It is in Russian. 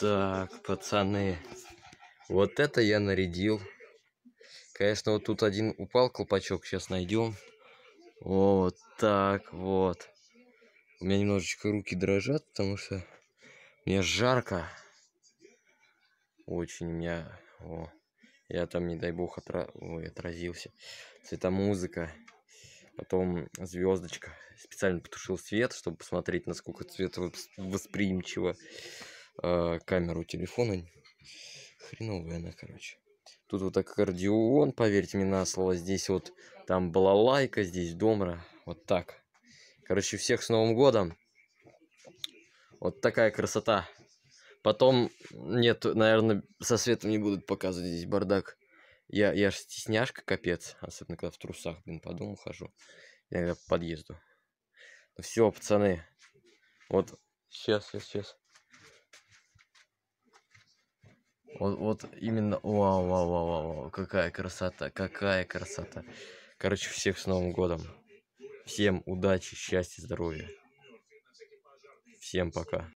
Так, пацаны. Вот это я нарядил. Конечно, вот тут один упал колпачок. Сейчас найдем. Вот так вот. У меня немножечко руки дрожат, потому что мне жарко. Очень у меня... О, я там, не дай бог, отра... Ой, отразился. Цветомузыка. Потом звездочка. Специально потушил свет, чтобы посмотреть, насколько цвет восприимчиво. Э, камеру телефона. Хреновая она, короче. Тут вот аккордеон, поверьте мне на слово. Здесь вот там была лайка, здесь домра. Вот так. Короче, всех с Новым Годом. Вот такая красота. Потом, нет, наверное, со светом не будут показывать здесь бардак. Я, я ж стесняшка, капец. Особенно, когда в трусах, блин, по дому хожу. Я иногда по подъезду. Ну все, пацаны. Вот сейчас, сейчас, сейчас. Вот, вот именно, вау, вау, вау, вау, вау, какая красота, какая красота. Короче, всех с Новым Годом. Всем удачи, счастья, здоровья. Всем пока.